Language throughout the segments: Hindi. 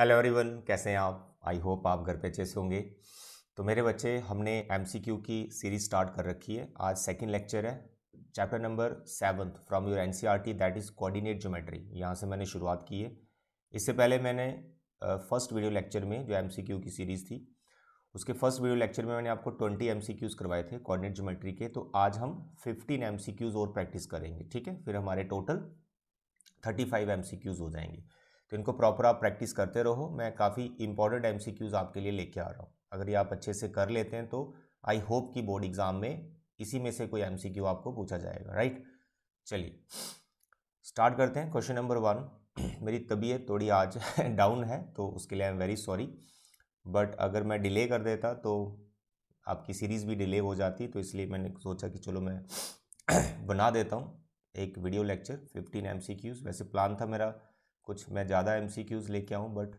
हेलो एवरीवन कैसे हैं आप आई होप आप घर पे अच्छे से होंगे तो मेरे बच्चे हमने एमसीक्यू की सीरीज स्टार्ट कर रखी है आज सेकंड लेक्चर है chapter number seventh from your NCERT that is coordinate geometry यहाँ से मैंने शुरुआत की है इससे पहले मैंने फर्स्ट वीडियो लेक्चर में जो एम की सीरीज़ थी उसके फर्स्ट वीडियो लेक्चर में मैंने आपको ट्वेंटी एम करवाए थे कॉर्डिनेट ज्योमेट्री के तो आज हम फिफ्टीन एम और प्रैक्टिस करेंगे ठीक है फिर हमारे टोटल थर्टी फाइव हो जाएंगे तो इनको प्रॉपर आप प्रैक्टिस करते रहो मैं काफ़ी इंपॉर्टेंट एम आपके लिए लेके आ रहा हूँ अगर ये आप अच्छे से कर लेते हैं तो आई होप कि बोर्ड एग्ज़ाम में इसी में से कोई एम आपको पूछा जाएगा राइट चलिए स्टार्ट करते हैं क्वेश्चन नंबर वन मेरी तबीयत थोड़ी आज डाउन है तो उसके लिए I am very sorry but अगर मैं डिले कर देता तो आपकी सीरीज़ भी डिले हो जाती तो इसलिए मैंने सोचा कि चलो मैं बना देता हूँ एक वीडियो लेक्चर 15 एम वैसे प्लान था मेरा कुछ मैं ज़्यादा एम सी क्यूज़ लेके आऊँ बट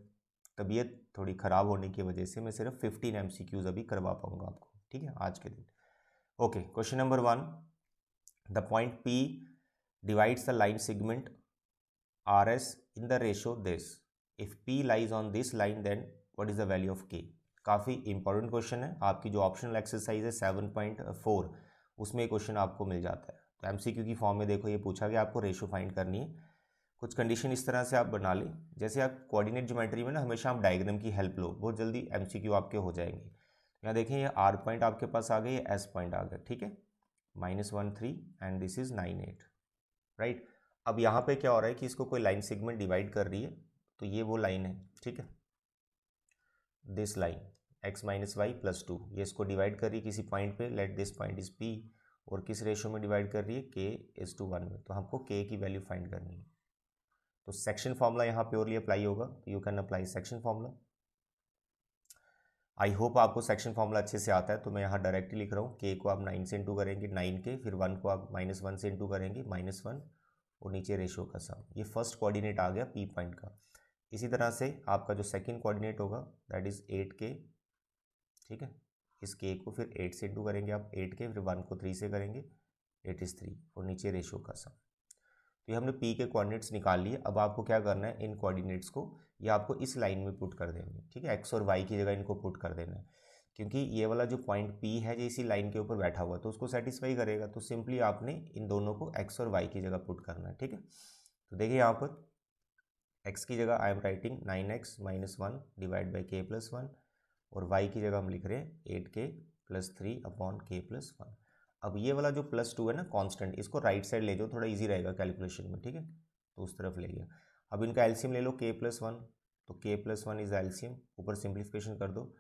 तबीयत थोड़ी ख़राब होने की वजह से मैं सिर्फ फिफ्टीन एम सी क्यूज़ अभी करवा पाऊँगा आपको ठीक है आज के दिन okay question number one the point P divides the line segment R S in the ratio this if P lies on this line then what is the value of K काफ़ी इंपॉर्टेंट क्वेश्चन है आपकी जो ऑप्शनल एक्सरसाइज है सेवन पॉइंट फोर उसमें क्वेश्चन आपको मिल जाता है तो एम सी क्यू की फॉर्म में देखो ये पूछा गया आपको रेशो फाइंड करनी है कुछ कंडीशन इस तरह से आप बना लें जैसे आप कोऑर्डिनेट ज्योमेट्री में ना हमेशा आप डायग्राम की हेल्प लो बहुत जल्दी एमसीक्यू आपके हो जाएंगे यहाँ देखें ये आर पॉइंट आपके पास आ गए ये एस पॉइंट आ गया ठीक है minus one three and this is nine eight right अब यहाँ पे क्या हो रहा है कि इसको कोई लाइन सेगमेंट डिवाइड कर रही है तो ये वो लाइन है ठीक है this line x minus y plus two ये इसको डिवाइड कर रही है किसी पॉइंट पे let this point is P और किस रेशो में डिवाइड कर रही है के इज टू वन में तो हमको के की वैल्यू फाइंड करनी है तो सेक्शन फार्मूला यहाँ प्योरली अप्लाई होगा तो you can apply section formula I hope आपको सेक्शन फार्मूला अच्छे से आता है तो मैं यहाँ डायरेक्टली लिख रहा हूँ के को आप नाइन से इंटू करेंगे नाइन के फिर वन को आप माइनस वन से इंटू करेंगे माइनस वन और नीचे रेशो का सम ये फर्स्ट कोऑर्डिनेट आ गया पी पॉइंट का इसी तरह से आपका जो सेकंड कोऑर्डिनेट होगा दैट इज़ एट के ठीक है इस के को फिर एट से इंटू करेंगे आप एट के फिर वन को थ्री से करेंगे एट इज़ थ्री और नीचे रेशो का सम तो ये हमने पी के कोऑर्डिनेट्स निकाल लिए अब आपको क्या करना है इन कोऑर्डिनेट्स को ये आपको इस लाइन में पुट कर देंगे ठीक है एक्स और वाई की जगह इनको पुट कर देना है क्योंकि ये वाला जो पॉइंट पी है जो इसी लाइन के ऊपर बैठा हुआ तो उसको सेटिस्फाई करेगा तो सिंपली आपने इन दोनों को एक्स और वाई की जगह पुट करना है ठीक है तो देखिए यहाँ पर एक्स की जगह I am writing nine x minus one divide by K plus one और वाई की जगह हम लिख रहे हैं eight K plus three upon K plus one अब ये वाला जो प्लस टू है ना कांस्टेंट इसको राइट साइड ले जाओ थोड़ा इजी रहेगा कैलकुलेशन में ठीक है तो उस तरफ ले गया अब इनका एल्सियम ले लो के प्लस वन तो के प्लस वन इज़ एल्सियम ऊपर सिंप्लीफिकेशन कर दो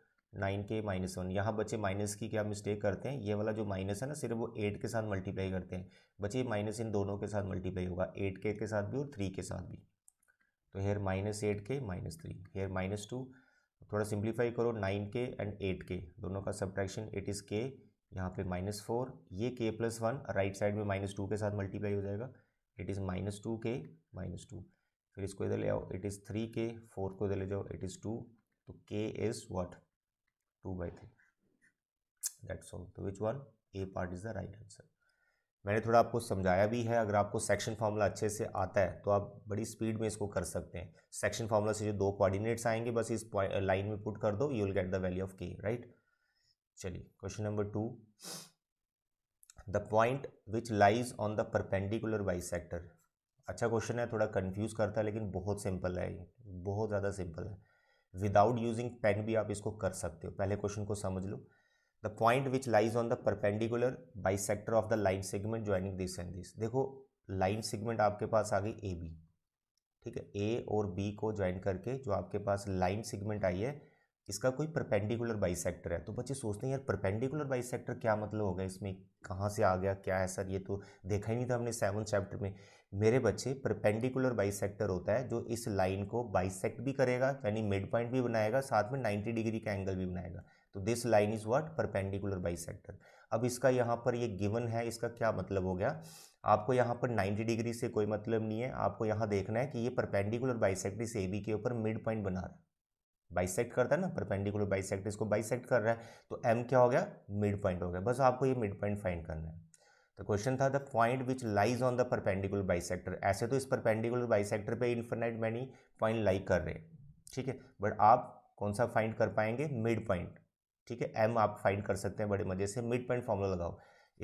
नाइन के माइनस वन यहाँ बच्चे माइनस की क्या मिस्टेक करते हैं ये वाला जो माइनस है ना सिर्फ वो एट के साथ मल्टीप्लाई करते हैं बच्चे माइनस इन दोनों के साथ मल्टीप्लाई होगा एट के के साथ भी और थ्री के साथ भी तो here minus eight K minus three here minus two थोड़ा सिंप्लीफाई करो nine K and eight K दोनों का सब्ट्रैक्शन इट इज़ के यहाँ पे माइनस फोर ये K plus one right side में माइनस टू के साथ मल्टीप्लाई हो जाएगा it is minus two K minus two फिर इसको इधर ले आओ it is three K four को इधर ले जाओ इट इज़ टू तो K is what two by three that's all तो which one A part is the right answer मैंने थोड़ा आपको समझाया भी है अगर आपको सेक्शन फार्मूला अच्छे से आता है तो आप बड़ी स्पीड में इसको कर सकते हैं सेक्शन फार्मूला से जो दो कोऑर्डिनेट्स आएंगे बस इस लाइन में पुट कर दो you will get the value of K right चलिए question number two the point which lies on the perpendicular bisector अच्छा क्वेश्चन है थोड़ा कंफ्यूज करता है लेकिन बहुत सिंपल है बहुत ज़्यादा सिंपल है विदाउट यूजिंग पेन भी आप इसको कर सकते हो पहले क्वेश्चन को समझ लो the point which lies on the perpendicular bisector of the line segment joining this and this देखो लाइन सेगमेंट आपके पास आ गई ए बी ठीक है ए और बी को ज्वाइन करके जो आपके पास लाइन सेगमेंट आई है इसका कोई परपेंडिकुलर बाइसेक्टर है तो बच्चे सोचते हैं यार परपेंडिकुलर बाइसेक्टर क्या मतलब होगा इसमें कहाँ से आ गया क्या है सर ये तो देखा ही नहीं था हमने सेवन चैप्टर में मेरे बच्चे परपेंडिकुलर बाइसेक्टर होता है जो इस लाइन को बाइसेक्ट भी करेगा यानी मिड पॉइंट भी बनाएगा साथ में नाइन्टी डिग्री का एंगल भी बनाएगा तो this line is what perpendicular bisector अब इसका यहाँ पर ये गिवन है इसका क्या मतलब हो गया आपको यहाँ पर 90 डिग्री से कोई मतलब नहीं है आपको यहाँ देखना है कि ये परपेंडिकुलर बाइसेक्टर इस ए बी के ऊपर मिड पॉइंट बना रहा है बाइसेक्ट करता है ना परपेंडिकुलर बाइसेक्ट इसको बाइसेक्ट कर रहा है तो एम क्या हो गया मिड पॉइंट हो गया बस आपको ये मिड पॉइंट फाइंड करना है तो क्वेश्चन था the point which lies on the perpendicular bisector ऐसे तो इस परपेंडिकुलर बाइसेक्टर पे इन्फिनाइट मैनी पॉइंट लाइक कर रहे ठीक है बट आप कौन सा फाइंड कर पाएंगे मिड पॉइंट ठीक है एम आप फाइंड कर सकते हैं बड़े मजे से मिड पॉइंट फॉर्मूला लगाओ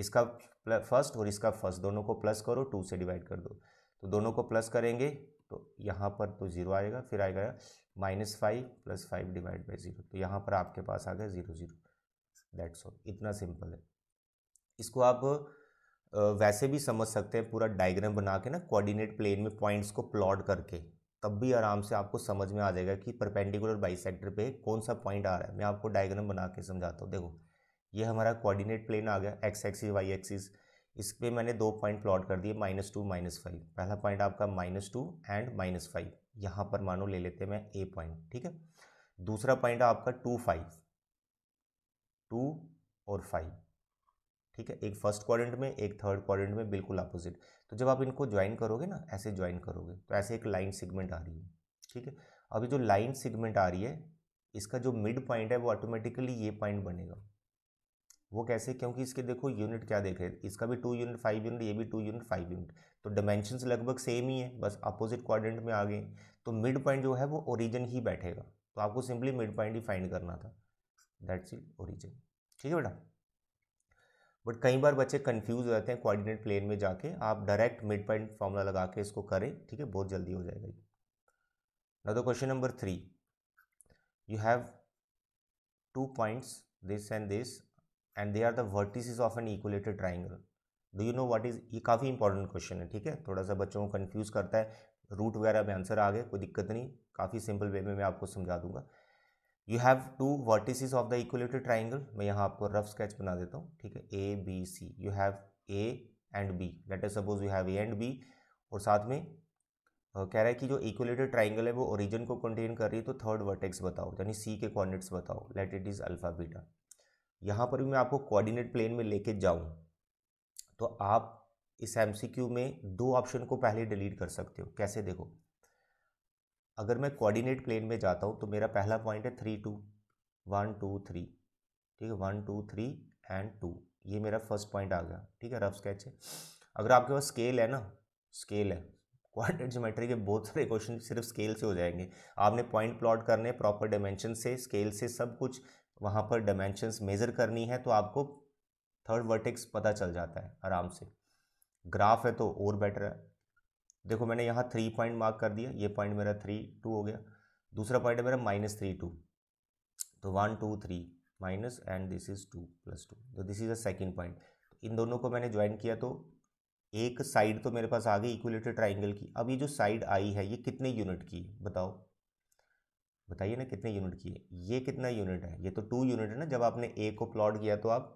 इसका फर्स्ट और इसका फर्स्ट दोनों को प्लस करो टू से डिवाइड कर दो तो दोनों को प्लस करेंगे तो यहाँ पर तो जीरो आएगा फिर आएगा minus five plus five divide by zero तो यहाँ पर आपके पास आ गया ज़ीरो ज़ीरो दैट्स ऑल इतना सिंपल है इसको आप वैसे भी समझ सकते हैं पूरा डायग्राम बना के ना कोऑर्डिनेट प्लेन में पॉइंट्स को प्लॉट करके तब भी आराम से आपको समझ में आ जाएगा कि परपेंडिकुलर बाई सेक्टर पर कौन सा पॉइंट आ रहा है मैं आपको डायग्राम बना के समझाता हूँ देखो ये हमारा कोऑर्डिनेट प्लेन आ गया एक्स एक्सिस वाई एक्सिस इस पर मैंने दो पॉइंट प्लॉट कर दिए माइनस टू माइनस फाइव पहला पॉइंट आपका minus two and minus five यहाँ पर मानो ले लेते मैं ए पॉइंट ठीक है दूसरा पॉइंट है आपका टू फाइव टू और फाइव ठीक है एक फर्स्ट क्वारेंट में एक थर्ड क्वारेंट में बिल्कुल अपोजिट तो जब आप इनको ज्वाइन करोगे ना ऐसे ज्वाइन करोगे तो ऐसे एक लाइन सेगमेंट आ रही है ठीक है अभी जो लाइन सेगमेंट आ रही है इसका जो मिड पॉइंट है वो ऑटोमेटिकली ये पॉइंट बनेगा वो कैसे क्योंकि इसके देखो यूनिट क्या देख रहे हैं इसका भी टू यूनिट फाइव यूनिट ये भी टू यूनिट फाइव यूनिट तो डायमेंशंस लगभग सेम ही है बस अपोजिट क्वाड्रेंट में आ गए तो मिड पॉइंट जो है वो ओरिजिन ही बैठेगा तो आपको सिंपली मिड पॉइंट ही फाइंड करना था दैट्स इट ओरिजिन ठीक है बेटा बट कई बार बच्चे कन्फ्यूज हो जाते हैं कोऑर्डिनेट प्लेन में जाके आप डायरेक्ट मिड पॉइंट फॉर्मूला लगा के इसको करें ठीक है बहुत जल्दी हो जाएगा ये न तो question number three you have two points this and this and they are the vertices of an equilateral triangle do you know what is ये काफ़ी इंपॉर्टेंट क्वेश्चन है ठीक है थोड़ा सा बच्चों को कन्फ्यूज़ करता है रूट वगैरह में आंसर आ गए कोई दिक्कत नहीं काफ़ी सिंपल वे में मैं आपको समझा दूंगा you have two vertices of the equilateral triangle मैं यहाँ आपको रफ स्केच बना देता हूँ ठीक है A B C you have A and B let's suppose you have A and B और साथ में uh, कह रहा है कि जो इक्वलेटेड ट्राइंगल है वो ओरिजिन को कंटेन कर रही है तो थर्ड वर्टेक्स बताओ यानी सी के कोऑर्डिनेट्स बताओ let it is alpha beta यहाँ पर भी मैं आपको कोऑर्डिनेट प्लेन में लेके जाऊँ तो आप इस एम में दो ऑप्शन को पहले डिलीट कर सकते हो कैसे देखो अगर मैं कोऑर्डिनेट प्लेन में जाता हूँ तो मेरा पहला पॉइंट है three two one two three ठीक है one two three and two ये मेरा फर्स्ट पॉइंट आ गया ठीक है रफ स्केच है अगर आपके पास स्केल है ना स्केल है क्वारिनेट ज्योमेट्री के बहुत सारे क्वेश्चन सिर्फ स्केल से हो जाएंगे आपने पॉइंट प्लॉट करने प्रॉपर डायमेंशन से स्केल से सब कुछ वहाँ पर डायमेंशंस मेज़र करनी है तो आपको थर्ड वर्टेक्स पता चल जाता है आराम से ग्राफ है तो और बेटर है देखो मैंने यहाँ थ्री पॉइंट मार्क कर दिया ये पॉइंट मेरा थ्री टू हो गया दूसरा पॉइंट है मेरा माइनस थ्री टू तो one two three minus and this is two plus two तो this is a second point इन दोनों को मैंने ज्वाइन किया तो एक साइड तो मेरे पास आ गई इक्विलेटर ट्राइंगल की अब ये जो साइड आई है ये कितने यूनिट की बताओ बताइए ना कितने यूनिट की है ये कितना यूनिट है ये तो टू यूनिट है ना जब आपने ए को प्लॉट किया तो आप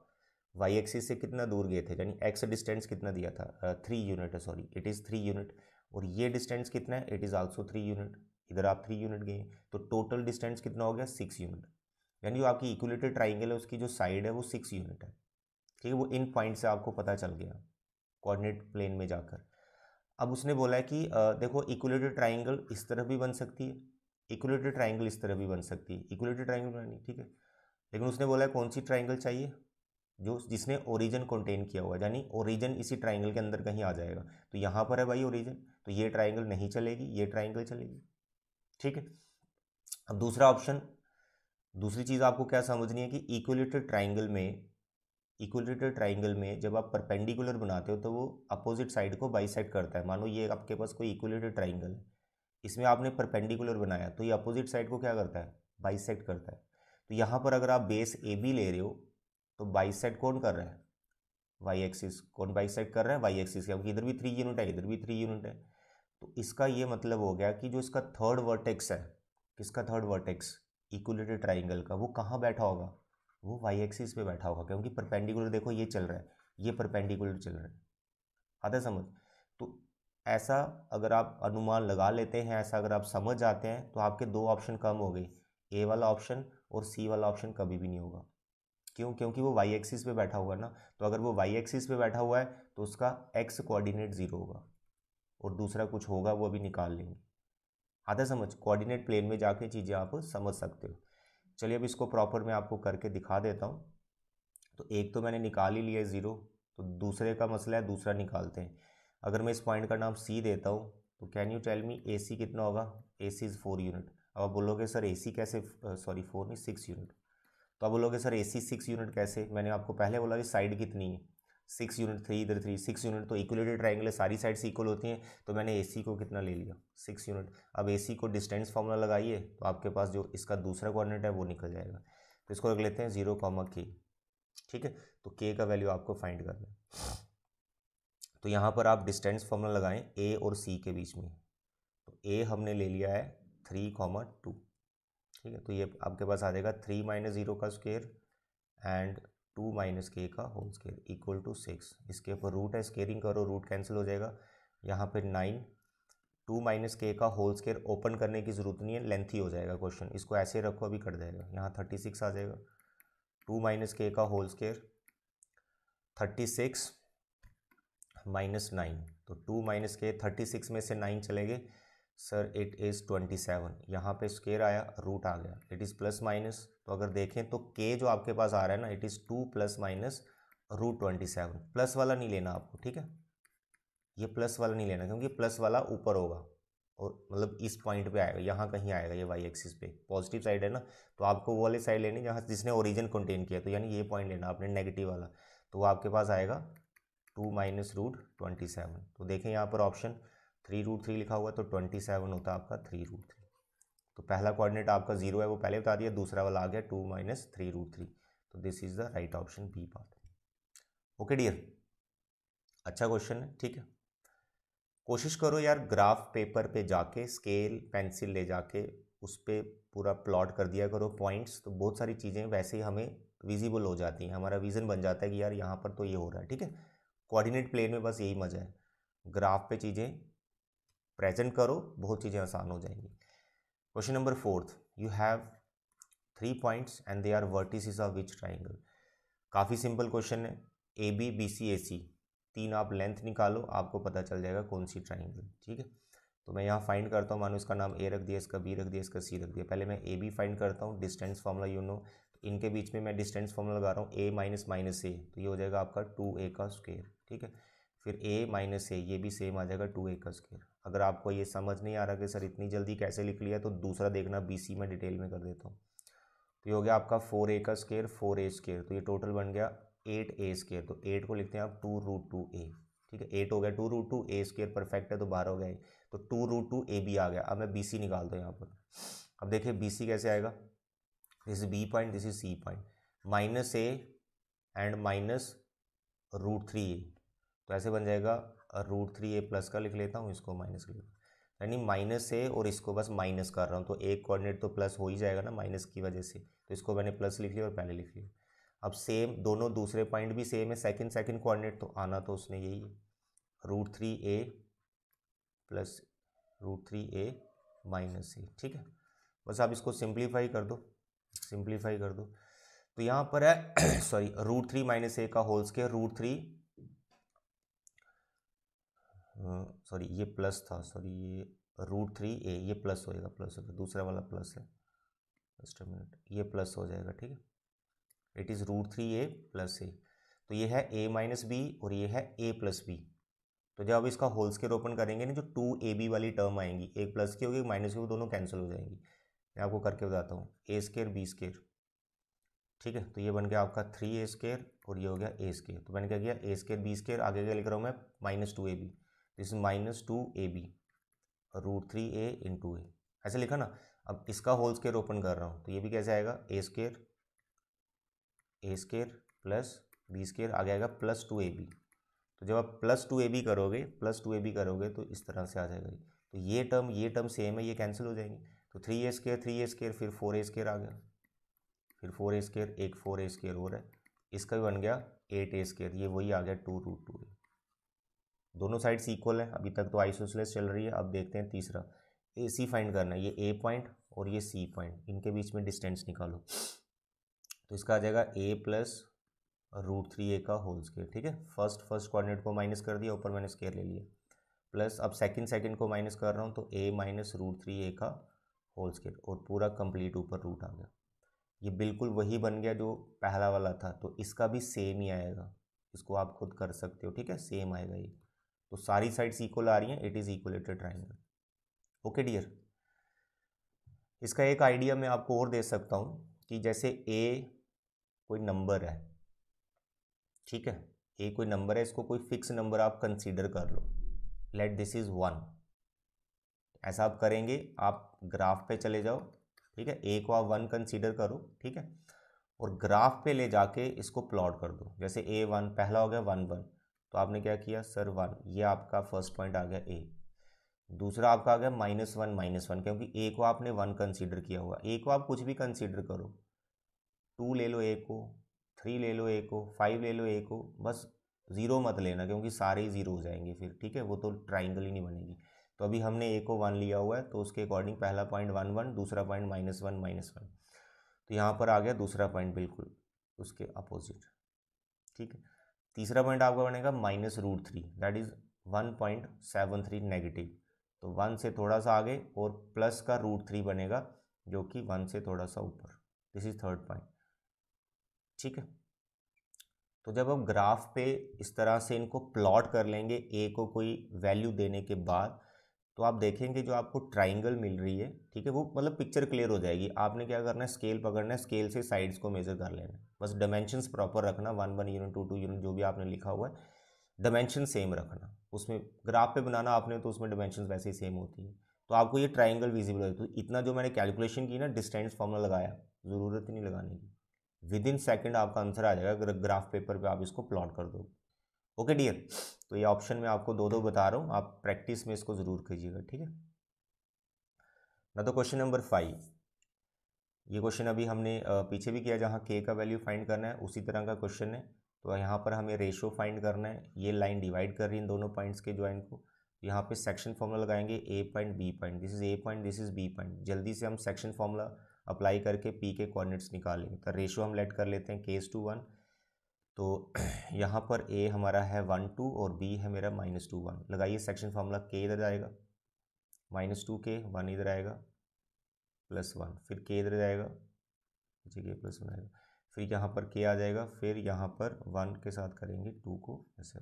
वाई एक्सिस से कितना दूर गए थे यानी एक्स डिस्टेंस कितना दिया था थ्री यूनिट है sorry it is three unit और ये डिस्टेंस कितना है it is also three unit इधर आप थ्री यूनिट गए तो टोटल डिस्टेंस कितना हो गया सिक्स यूनिट यानी जो आपकी इक्वलेटेड ट्राइंगल है उसकी जो साइड है वो सिक्स यूनिट है ठीक है वो इन पॉइंट से आपको पता चल गया कोऑर्डिनेट प्लेन में जाकर अब उसने बोला है कि देखो इक्वलेटेड ट्राइंगल इस तरफ भी बन सकती है इक्वलिटी ट्राइंगल इस तरह भी बन सकती है इक्वलिटी ट्राइंगल बनानी ठीक है लेकिन उसने बोला है कौन सी ट्राइंगल चाहिए जो जिसने ओरिजन कंटेन किया हुआ है यानी ओरिजन इसी ट्राइंगल के अंदर कहीं आ जाएगा तो यहाँ पर है भाई ओरिजन तो ये ट्राइंगल नहीं चलेगी ये ट्राइंगल चलेगी ठीक है अब दूसरा ऑप्शन दूसरी चीज़ आपको क्या समझनी है कि इक्वलेटर ट्राइंगल में इक्वलेटर ट्राइंगल में जब आप परपेंडिकुलर बनाते हो तो वो अपोजिट साइड को बाइसेक्ट करता है मानो ये आपके पास कोई इक्वलेटर ट्राइंगल है इसमें आपने परपेंडिकुलर बनाया तो ये अपोजिट साइड को क्या करता है बाइसेक्ट करता है तो यहाँ पर अगर आप बेस ए बी ले रहे हो तो बाइसेट कौन कर रहा है वाई एक्सिस कौन बाइसेट कर रहा है वाई एक्सिस क्योंकि इधर भी थ्री यूनिट है इधर भी थ्री यूनिट है तो इसका ये मतलब हो गया कि जो इसका थर्ड वर्टेक्स है किसका थर्ड वर्टेक्स इक्वलिटी ट्राइंगल का वो कहाँ बैठा होगा वो वाई एक्सिस पे बैठा होगा क्योंकि परपेंडिकुलर देखो ये चल रहा है ये परपेंडिकुलर चल रहा है आता समझ ऐसा अगर आप अनुमान लगा लेते हैं ऐसा अगर आप समझ जाते हैं तो आपके दो ऑप्शन कम हो गए ए वाला ऑप्शन और सी वाला ऑप्शन कभी भी नहीं होगा क्यों क्योंकि वो वाई एक्सिस पे बैठा हुआ है ना तो अगर वो वाई एक्सिस पे बैठा हुआ है तो उसका एक्स कोऑर्डिनेट ज़ीरो होगा और दूसरा कुछ होगा वो अभी निकाल लेंगे आता समझ कोऑर्डिनेट प्लेन में जाके चीज़ें आप समझ सकते हो चलिए अब इसको प्रॉपर मैं आपको करके दिखा देता हूँ तो एक तो मैंने निकाल ही लिया ज़ीरो तो दूसरे का मसला है दूसरा निकालते हैं अगर मैं इस पॉइंट का नाम सी देता हूँ तो can you tell me A C कितना होगा A C is four unit अब आप बोलोगे सर ए सी कैसे सॉरी फोर नहीं सिक्स यूनिट तो आप बोलोगे sir A C six unit कैसे मैंने आपको पहले बोला कि साइड कितनी है सिक्स यूनिट थ्री इधर थ्री सिक्स यूनिट तो इक्वलेटेड ट्राइंगल सारी साइड्स इक्वल होती हैं तो मैंने ए सी को कितना ले लिया सिक्स यूनिट अब ए सी को डिस्टेंस फॉर्मूला लगाइए तो आपके पास जो इसका दूसरा क्वारनेट है वो निकल जाएगा तो इसको रख लेते हैं जीरो कॉमा के ठीक है तो के का वैल्यू आपको फाइंड करना है तो यहाँ पर आप डिस्टेंस फॉर्मूला लगाएं ए और सी के बीच में तो ए हमने ले लिया है थ्री कॉमा टू ठीक है तो ये आपके पास आ जाएगा थ्री माइनस ज़ीरो का square and two minus K का whole square equal to six इसके ऊपर रूट है स्केयरिंग करो रूट कैंसिल हो जाएगा यहाँ पर नाइन टू माइनस के का होल स्केयर ओपन करने की ज़रूरत नहीं है लेंथी हो जाएगा क्वेश्चन इसको ऐसे रखो अभी कट जाएगा यहाँ थर्टी सिक्स आ जाएगा टू माइनस के का whole square thirty six minus nine तो two minus K thirty six में से नाइन चले गए sir it is twenty seven यहाँ पे स्केयर आया रूट आ गया इट इज़ प्लस माइनस तो अगर देखें तो के जो आपके पास आ रहा है ना it is two plus minus root twenty seven plus वाला नहीं लेना आपको ठीक है ये प्लस वाला नहीं लेना क्योंकि प्लस वाला ऊपर होगा और मतलब इस पॉइंट पे आएगा यहाँ कहीं आएगा ये वाई एक्सिस पे पॉजिटिव साइड है ना तो आपको वो वाली साइड लेनी जहाँ जिसने ओरिजिन कंटेन किया तो यानी ये पॉइंट लेना आपने नेगेटिव वाला तो वो आपके पास आएगा two minus root twenty seven तो देखें यहाँ पर ऑप्शन थ्री रूट थ्री लिखा हुआ तो ट्वेंटी सेवन होता है आपका थ्री रूट थ्री तो पहला कोऑर्डिनेट आपका जीरो है वो पहले बता दिया दूसरा वाला आ गया two minus three root three तो this is the right option B part okay dear अच्छा क्वेश्चन है ठीक है कोशिश करो यार ग्राफ पेपर पे जाके स्केल पेंसिल ले जाके उस पर पूरा प्लॉट कर दिया करो पॉइंट्स तो बहुत सारी चीज़ें वैसे ही हमें विजिबल हो जाती हैं हमारा विज़न बन जाता है कि यार यहाँ पर तो ये हो रहा है ठीक है कोऑर्डिनेट प्लेन में बस यही मज़ा है ग्राफ पे चीज़ें प्रेजेंट करो बहुत चीज़ें आसान हो जाएंगी question number fourth you have three points and they are vertices of which triangle काफ़ी सिंपल क्वेश्चन है ए बी बी सी ए सी तीन आप लेंथ निकालो आपको पता चल जाएगा कौन सी ट्राइंगल ठीक है तो मैं यहाँ फाइंड करता हूँ मानो इसका नाम ए रख दिया इसका बी रख दिया इसका सी रख दिया पहले मैं ए बी फाइंड करता हूँ डिस्टेंस फॉर्मूला यू नो इनके बीच में मैं डिस्टेंस फॉर्मूला लगा रहा हूँ ए माइनस माइनस ए तो ये हो जाएगा आपका टू ए का स्क्वेयर ठीक है फिर ए माइनस ए ये भी सेम आ जाएगा टू ए का स्केयर अगर आपको ये समझ नहीं आ रहा कि सर इतनी जल्दी कैसे लिख लिया तो दूसरा देखना बी सी में डिटेल में कर देता हूँ तो ये हो गया आपका फोर ए का स्केयर फोर ए स्केयर तो ये टोटल बन गया एट ए स्केयर तो एट को लिखते हैं आप टू रूट टू ए ठीक है एट हो गया two root two A square perfect है तो बाहर हो गया तो two root two A B आ गया अब मैं बी सी निकाल दो यहाँ पर अब देखिए बी सी कैसे आएगा this is B point this is C point minus A and minus root three A तो ऐसे बन जाएगा रूट थ्री ए प्लस का लिख लेता हूँ इसको माइनस लिख यानी माइनस है और इसको बस माइनस कर रहा हूँ तो एक कोऑर्डिनेट तो प्लस हो ही जाएगा ना माइनस की वजह से तो इसको मैंने प्लस लिख लिया और पहले लिख लिया अब सेम दोनों दूसरे पॉइंट भी सेम है सेकंड सेकंड कोऑर्डिनेट तो आना तो उसने यही है root three A plus root three A minus A ठीक है बस आप इसको सिंप्लीफाई कर दो सिंप्लीफाई कर दो तो यहाँ पर है sorry root three minus A का whole square root three sorry ये प्लस था सॉरी ये रूट थ्री ए ये प्लस होएगा प्लस होगा दूसरा वाला प्लस है जस्ट मिनट ये प्लस हो जाएगा ठीक है it is root three A plus A तो ये है ए माइनस बी और ये है ए प्लस बी तो जब आप इसका होल स्केयर ओपन करेंगे ना जो टू ए बी वाली टर्म आएंगी एक प्लस की होगी माइनस की होगी दोनों कैंसिल हो जाएंगी मैं आपको करके बताता हूँ ए स्केयर बी स्केयर ठीक है तो ये बन गया आपका थ्री ए स्केयर और ये हो गया ए स्केयर तो बन गया ए स्केयर बी स्केयर आगे क्या लिख रहा हूँ मैं minus two A B this is minus two A B root three A into A ऐसे लिखा ना अब इसका होल स्केयर ओपन कर रहा हूँ तो ये भी कैसे आएगा A square A square plus B square आ जाएगा प्लस टू ए बी तो जब आप प्लस टू ए बी करोगे प्लस टू ए बी करोगे तो इस तरह से आ जाएगा तो ये टर्म ये टर्म सेम है ये कैंसिल हो जाएंगे तो three A square three A square फिर फोर ए स्केयर आ गया फिर फोर ए स्केयर एक फोर ए स्केयर और है इसका भी बन गया एट ए स्केयर ये वही आ गया टू रूट टू ए दोनों साइड्स इक्वल है अभी तक तो आइसोसलेस चल रही है अब देखते हैं तीसरा ए सी फाइंड करना है ये ए पॉइंट और ये सी पॉइंट इनके बीच में डिस्टेंस निकालो तो इसका आ जाएगा A plus root three A का होल स्केयर ठीक है फर्स्ट फर्स्ट कोऑर्डिनेट को माइनस कर दिया ऊपर मैंने स्केयर ले लिया प्लस अब सेकंड सेकंड को माइनस कर रहा हूँ तो A minus root three A का होल स्केयर और पूरा कंप्लीट ऊपर रूट आ गया ये बिल्कुल वही बन गया जो पहला वाला था तो इसका भी सेम ही आएगा इसको आप खुद कर सकते हो ठीक है सेम आएगा ये तो सारी साइड्स इक्वल आ रही हैं it is equilateral triangle okay dear इसका एक आइडिया मैं आपको और दे सकता हूँ कि जैसे ए कोई नंबर है ठीक है ए कोई नंबर है इसको कोई फिक्स नंबर आप कंसीडर कर लो लेट दिस इज़ वन ऐसा आप करेंगे आप ग्राफ पे चले जाओ ठीक है ए को आप वन कंसीडर करो ठीक है और ग्राफ पे ले जाके इसको प्लॉट कर दो जैसे ए वन पहला हो गया वन वन तो आपने क्या किया सर वन ये आपका फर्स्ट पॉइंट आ गया ए दूसरा आपका आ गया माइनस वन माइनस वन क्योंकि ए को आपने वन कंसीडर किया हुआ ए को आप कुछ भी कंसीडर करो टू ले लो ए को थ्री ले लो ए को फाइव ले लो ए को बस ज़ीरो मत लेना क्योंकि सारे ही ज़ीरो हो जाएंगे फिर ठीक है वो तो ट्राइंगल ही नहीं बनेगी तो अभी हमने ए को वन लिया हुआ है तो उसके अकॉर्डिंग पहला पॉइंट वन वन दूसरा point minus one minus one तो यहाँ पर आ गया दूसरा पॉइंट बिल्कुल उसके अपोजिट ठीक है तीसरा पॉइंट आपका बनेगा minus root three that is one point seven three negative तो वन से थोड़ा सा आगे और प्लस का रूट थ्री बनेगा जो कि वन से थोड़ा सा ऊपर दिस इज थर्ड पॉइंट ठीक है तो जब आप ग्राफ पे इस तरह से इनको प्लॉट कर लेंगे ए को कोई वैल्यू देने के बाद तो आप देखेंगे जो आपको ट्राइंगल मिल रही है ठीक है वो मतलब पिक्चर क्लियर हो जाएगी आपने क्या करना है स्केल पकड़ना है स्केल से साइड्स को मेज़र कर लेना है बस डायमेंशंस प्रॉपर रखना one one unit two two unit जो भी आपने लिखा हुआ है डायमेंशन सेम रखना उसमें ग्राफ पे बनाना आपने तो उसमें डायमेंशन वैसे ही सेम होती है तो आपको ये ट्राइंगल विजिबल हो तो इतना जो मैंने कैलकुलेशन की ना डिस्टेंस फॉर्मूला लगाया ज़रूरत ही नहीं लगाने की विद इन सेकेंड आपका आंसर आ जाएगा अगर ग्राफ पेपर पे आप इसको प्लॉट कर दो ओके डियर तो ये ऑप्शन में आपको दो दो बता रहा हूँ आप प्रैक्टिस में इसको ज़रूर कीजिएगा ठीक है ना तो क्वेश्चन नंबर फाइव ये क्वेश्चन अभी हमने पीछे भी किया जहाँ के का वैल्यू फाइंड करना है उसी तरह का क्वेश्चन है तो यहाँ पर हमें रेशो फाइंड करना है ये लाइन डिवाइड कर रही है इन दोनों पॉइंट्स के ज्वाइन को तो यहाँ पे सेक्शन फॉर्मूला लगाएंगे A point B point this is A point this is B point जल्दी से हम सेक्शन फॉर्मूला अप्लाई करके पी के कॉर्डिनेट्स निकालेंगे तो रेशो हम लेट कर लेते हैं केस टू वन तो यहाँ पर ए हमारा है वन टू और बी है मेरा माइनस टू वन लगाइए सेक्शन फॉर्मूला के इधर आएगा माइनस टू के वन इधर आएगा प्लस वन फिर के इधर जाएगा नीचे के प्लस वन आएगा फिर यहाँ पर के आ जाएगा फिर यहाँ पर वन के साथ करेंगे टू को ऐसे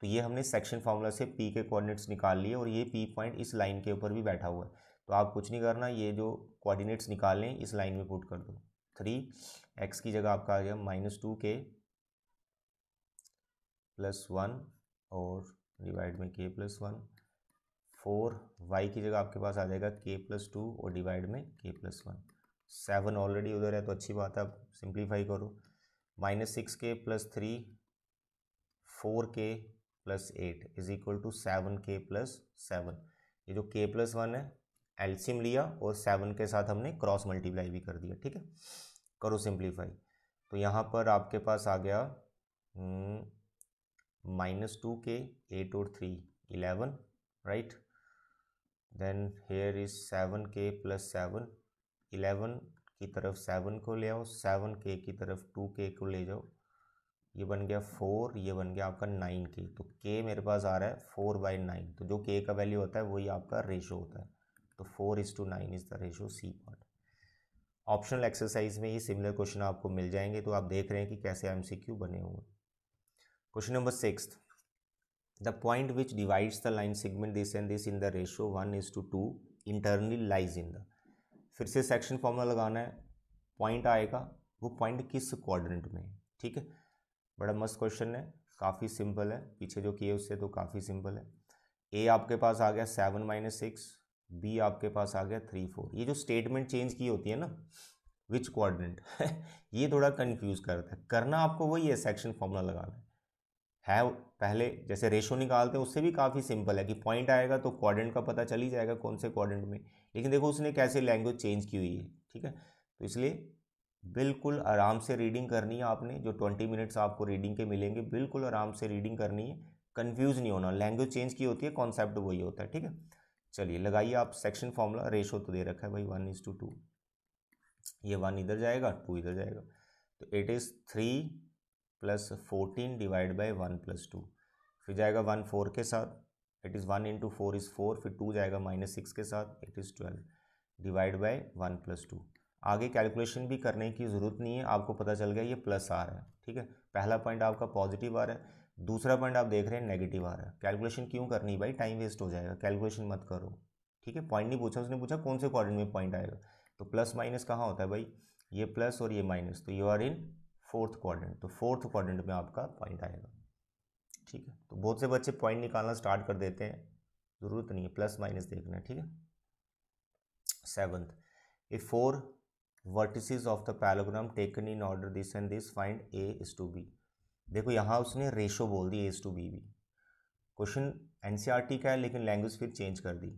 तो ये हमने सेक्शन फार्मूला से पी के कोऑर्डिनेट्स निकाल लिए और ये पी पॉइंट इस लाइन के ऊपर भी बैठा हुआ है तो आप कुछ नहीं करना ये जो कोऑर्डिनेट्स निकाल लें इस लाइन में पुट कर दो थ्री एक्स की जगह आपका आ गया minus two K plus one और डिवाइड में K plus one four Y की जगह आपके पास आ जाएगा के प्लस टू और डिवाइड में K plus one seven already उधर है तो अच्छी बात है आप सिंप्लीफाई करो minus six K plus three four K plus eight is equal to seven K plus seven ये जो के प्लस वन है एल्सियम लिया और सेवन के साथ हमने क्रॉस मल्टीप्लाई भी कर दिया ठीक है करो सिंप्लीफाई तो यहाँ पर आपके पास आ गया हम्म, माइनस टू के एट और three eleven right then here is seven K plus seven eleven की तरफ सेवन को ले आओ सेवन के की तरफ टू के को ले जाओ ये बन गया फोर ये बन गया आपका नाइन के तो के मेरे पास आ रहा है फोर बाई नाइन तो जो के का वैल्यू होता है वही आपका रेशो होता है तो four is two nine is the ratio C part optional exercise में ये सिमिलर क्वेश्चन आपको मिल जाएंगे तो आप देख रहे हैं कि कैसे एम बने हुए question number six the point which divides the line segment this and this in the ratio one is two two internally lies in the फिर से सेक्शन फॉर्मूला लगाना है पॉइंट आएगा वो पॉइंट किस क्वाड्रेंट में है ठीक है बड़ा मस्त क्वेश्चन है काफ़ी सिंपल है पीछे जो किए उससे तो काफ़ी सिंपल है ए आपके पास आ गया सेवन माइनस सिक्स बी आपके पास आ गया थ्री फोर ये जो स्टेटमेंट चेंज की होती है ना विच क्वाड्रेंट ये थोड़ा कंफ्यूज करता है करना आपको वही है सेक्शन फॉर्मूला लगाना है है पहले जैसे रेशो निकालते हैं उससे भी काफ़ी सिंपल है कि पॉइंट आएगा तो क्वाड्रेंट का पता चल ही जाएगा कौन से क्वाड्रेंट में लेकिन देखो उसने कैसे लैंग्वेज चेंज की हुई है ठीक है तो इसलिए बिल्कुल आराम से रीडिंग करनी है आपने जो ट्वेंटी मिनट्स आपको रीडिंग के मिलेंगे बिल्कुल आराम से रीडिंग करनी है कन्फ्यूज़ नहीं होना लैंग्वेज चेंज की होती है कॉन्सेप्ट वही होता है ठीक है चलिए लगाइए आप सेक्शन फॉर्मूला रेशो तो दे रखा है भाई वन इज़ टू टू ये वन इधर जाएगा टू इधर जाएगा तो it is three plus fourteen divide by one plus two फिर जाएगा वन फोर के साथ it is one into four is four फिर टू जाएगा माइनस सिक्स के साथ it is twelve divide by one plus two आगे कैलकुलेशन भी करने की ज़रूरत नहीं है आपको पता चल गया ये प्लस आ रहा है ठीक है पहला पॉइंट आपका पॉजिटिव आ रहा है दूसरा पॉइंट आप देख रहे हैं नेगेटिव आ रहा है कैलकुलेशन क्यों करनी भाई टाइम वेस्ट हो जाएगा कैलकुलेशन मत करो ठीक है पॉइंट नहीं पूछा उसने पूछा कौन से क्वार्टर में पॉइंट आएगा तो प्लस माइनस कहाँ होता है भाई ये प्लस और ये माइनस तो you are in fourth quadrant तो फोर्थ क्वाड्रेंट में आपका पॉइंट आएगा ठीक है तो बहुत से बच्चे पॉइंट निकालना स्टार्ट कर देते हैं ज़रूरत नहीं है प्लस माइनस देखना है ठीक है seventh A four vertices of the parallelogram taken in order this and this find A is to B देखो यहाँ उसने रेशो बोल दी ए इज टू बी भी क्वेश्चन एन e का है लेकिन लैंग्वेज फिर चेंज कर दी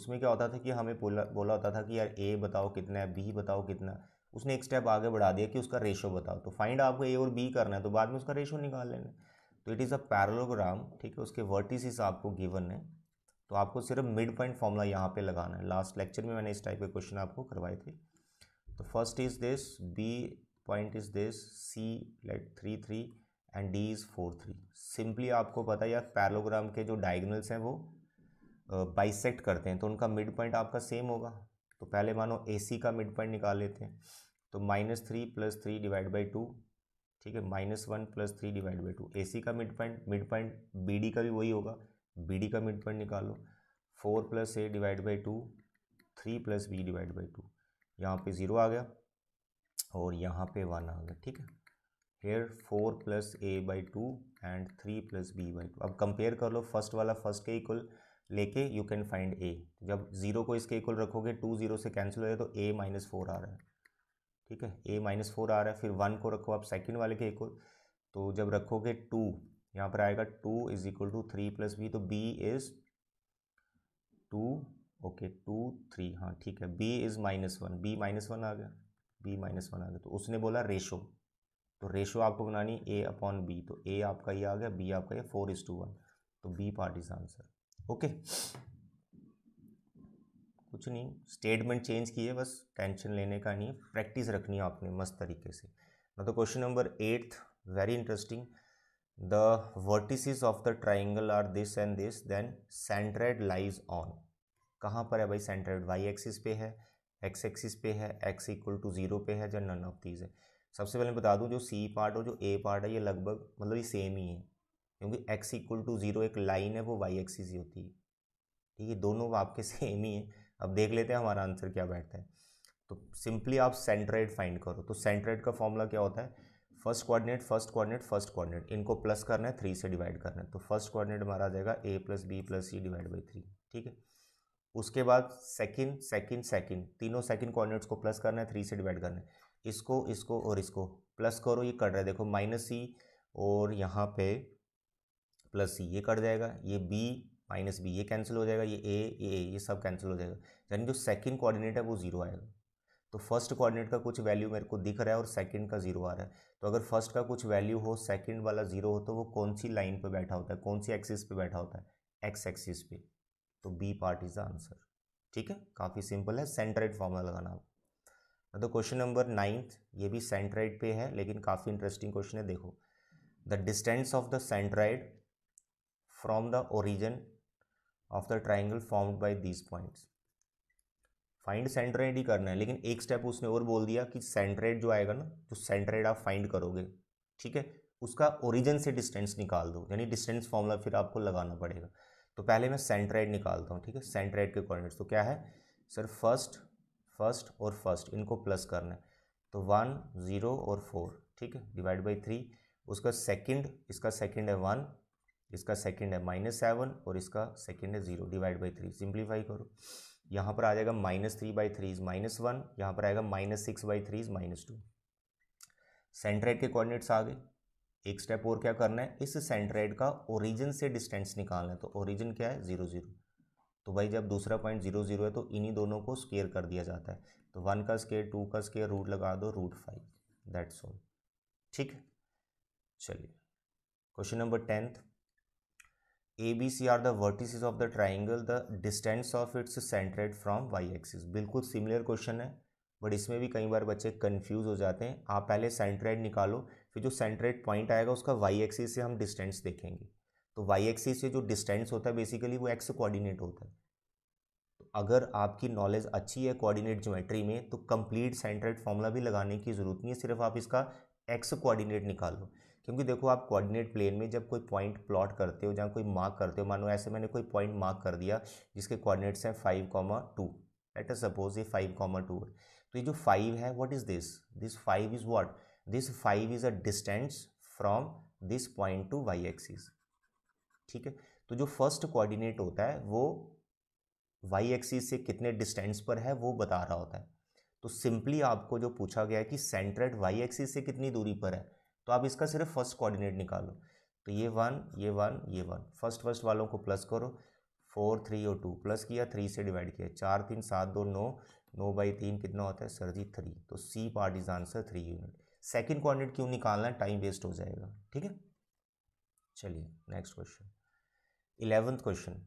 उसमें क्या होता था कि हमें बोला बोला होता था कि यार ए बताओ कितना है बी बताओ कितना उसने एक स्टेप आगे बढ़ा दिया कि उसका रेशो बताओ तो फाइंड आपको ए और बी करना है तो बाद में उसका रेशो निकाल लेना है तो इट इज़ अ पैरलोग्राम ठीक है उसके वर्टिसिस आपको गिवन है तो आपको सिर्फ मिड पॉइंट फॉर्मूला यहाँ पे लगाना है लास्ट लेक्चर में मैंने इस टाइप के क्वेश्चन आपको करवाए थे तो first is this B point is this C let three three and D is four three simply आपको पता है यार पैरलोग्राम के जो डायगनल्स हैं वो बाइसेक्ट करते हैं तो उनका मिड पॉइंट आपका सेम होगा तो पहले मानो ए सी का मिड पॉइंट निकाल लेते हैं तो minus three plus three divide by two ठीक है minus one plus three divide by two A C का mid point mid point B D का भी वही होगा बी डी का मिड पॉइंट निकालो four plus A divide by two three plus B divide by two यहाँ पे ज़ीरो आ गया और यहाँ पे वन आ गया ठीक है here four plus A by two and three plus B by two अब कंपेयर कर लो फर्स्ट वाला फर्स्ट के इक्वल लेके यू कैन फाइंड ए जब जीरो को इसके इक्वल रखोगे टू जीरो से कैंसिल हो जाए तो ए माइनस फोर आ रहा है ठीक है ए माइनस फोर आ रहा है फिर वन को रखो आप सेकेंड वाले के इक्वल तो जब रखोगे टू यहाँ पर आएगा two is equal to three plus B तो B is two okay two three हाँ ठीक है B is minus one B minus one आ गया बी माइनस वन आ गया तो उसने बोला रेशो तो रेशो आपको बनानी ए अपॉन बी तो ए आपका ये आ गया बी आपका ये फोर इज़ टू वन तो B part is answer okay कुछ नहीं स्टेटमेंट चेंज किए बस टेंशन लेने का नहीं प्रैक्टिस रखनी है आपने मस्त तरीके से ना तो question number eighth very interesting the vertices of the triangle are this and this then centroid lies on कहाँ पर है भाई सेंट्रेड वाई एक्सिस पे है एक्स एक्सिस पे है एक्स इक्वल टू जीरो पे है या नन ऑफ दीज है सबसे पहले बता दूँ जो सी पार्ट और जो ए पार्ट है ये लगभग मतलब ये सेम ही है क्योंकि एक्स इक्वल टू ज़ीरो एक लाइन है वो वाई एक्सिस ही होती है ठीक है दोनों आपके सेम ही है अब देख लेते हैं हमारा आंसर क्या बैठता है तो सिंपली आप सेंट्रेड फाइंड करो तो सेंट्रेड का फॉर्मूला क्या होता है first coordinate first coordinate first coordinate इनको प्लस करना है थ्री से डिवाइड करना है तो फर्स्ट कोऑर्डिनेट हमारा आ जाएगा A plus B plus C divide by three ठीक है उसके बाद सेकंड सेकंड सेकंड तीनों सेकंड कोऑर्डिनेट्स को प्लस करना है थ्री से डिवाइड करना है इसको इसको और इसको प्लस करो ये कट रहा है देखो माइनस सी और यहाँ पे प्लस सी ये कट जाएगा ये बी माइनस बी ये कैंसिल हो जाएगा ये ए ये ए ये सब कैंसिल हो जाएगा यानी जो सेकंड कोऑर्डिनेट है वो जीरो आएगा तो फर्स्ट कोऑर्डिनेट का कुछ वैल्यू मेरे को दिख रहा है और सेकंड का जीरो आ रहा है तो अगर फर्स्ट का कुछ वैल्यू हो सेकंड वाला जीरो हो तो वो कौन सी लाइन पर बैठा होता है कौन सी एक्सिस पे बैठा होता है एक्स एक्सिस पे तो B part is the answer ठीक है काफ़ी सिंपल है सेंट्राइड फॉर्मूला लगाना आप तो क्वेश्चन नंबर नाइन्थ ये भी सेंट्राइड पे है लेकिन काफ़ी इंटरेस्टिंग क्वेश्चन है देखो the distance of the centroid from the origin of the triangle formed by these points. Find centroid ही करना है लेकिन एक स्टेप उसने और बोल दिया कि सेंट्रेड जो आएगा ना तो सेंट्रेड आप फाइंड करोगे ठीक है उसका ओरिजिन से डिस्टेंस निकाल दो यानी डिस्टेंस फॉर्मूला फिर आपको लगाना पड़ेगा तो पहले मैं सेंटर निकालता हूँ ठीक है सेंट्राइड के कॉर्डिनेट्स तो क्या है सर फर्स्ट फर्स्ट और फर्स्ट इनको प्लस करना है तो वन ज़ीरो और फोर ठीक है डिवाइड बाई थ्री उसका सेकंड इसका सेकंड है वन इसका सेकंड है माइनस सेवन और इसका सेकंड है zero divide by three simplify करो यहाँ पर आ जाएगा minus three by three is minus one यहाँ पर आएगा minus six by three is minus two centroid के कोऑर्डिनेट्स आ गए एक स्टेप और क्या करना है इस सेंट्रेड का ओरिजिन से डिस्टेंस निकालना है तो ओरिजिन क्या है जीरो जीरो तो भाई जब दूसरा पॉइंट जीरो जीरो है तो इन्हीं दोनों को स्केयर कर दिया जाता है तो वन का स्केयर टू का स्केयर रूट लगा दो रूट फाइव दैट्स ऑल ठीक है चलिए question number tenth A B C are the vertices of the triangle the distance of its centroid from Y axis बिल्कुल सिमिलर क्वेश्चन है बट इसमें भी कई बार बच्चे कन्फ्यूज हो जाते हैं आप पहले सेंट्रेड निकालो फिर जो सेंट्रेड पॉइंट आएगा उसका वाई एक्सिस से हम डिस्टेंस देखेंगे तो वाई एक्सिस से जो डिस्टेंस होता है बेसिकली वो एक्स कोऑर्डिनेट होता है तो अगर आपकी नॉलेज अच्छी है कोऑर्डिनेट ज्योमेट्री में तो कंप्लीट सेंट्रेड फॉर्मूला भी लगाने की ज़रूरत नहीं है सिर्फ आप इसका एक्स कोऑर्डिनेट निकालो क्योंकि देखो आप कोऑर्डिनेट प्लेन में जब कोई पॉइंट प्लॉट करते हो जहाँ कोई मार्क करते हो मानो ऐसे मैंने कोई पॉइंट मार्क कर दिया जिसके कोऑर्डिनेट्स हैं five comma two at suppose ये फाइव कॉमा टू है तो ये जो फाइव है what is this this five is what this five is a distance from this point to Y axis ठीक है तो जो फर्स्ट कोऑर्डिनेट होता है वो वाई एक्सिस से कितने डिस्टेंस पर है वो बता रहा होता है तो सिंपली आपको जो पूछा गया है कि सेंट्रेट वाई एक्सिस से कितनी दूरी पर है तो आप इसका सिर्फ फर्स्ट कोऑर्डिनेट निकालो तो ये वन ये वन ये वन फर्स्ट फर्स्ट वालों को प्लस करो फोर थ्री और टू प्लस किया थ्री से डिवाइड किया चार तीन सात दो नौ नौ बाई तीन कितना होता है सर जी थ्री तो C part is answer three unit second coordinate क्यों निकालना है टाइम वेस्ट हो जाएगा ठीक है चलिए next question eleventh question